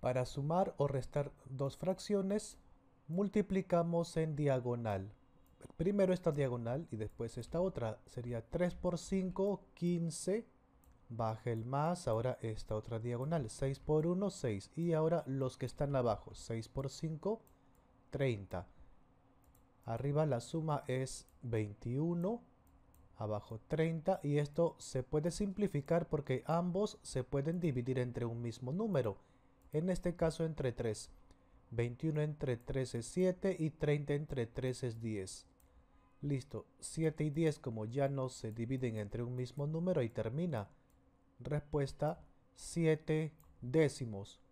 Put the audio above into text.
Para sumar o restar dos fracciones, multiplicamos en diagonal. Primero esta diagonal y después esta otra. Sería 3 por 5, 15. Baja el más, ahora esta otra diagonal. 6 por 1, 6. Y ahora los que están abajo. 6 por 5, 30. Arriba la suma es 21 abajo 30 y esto se puede simplificar porque ambos se pueden dividir entre un mismo número en este caso entre 3. 21 entre 3 es 7 y 30 entre 3 es 10. Listo, 7 y 10 como ya no se dividen entre un mismo número y termina. Respuesta 7 décimos.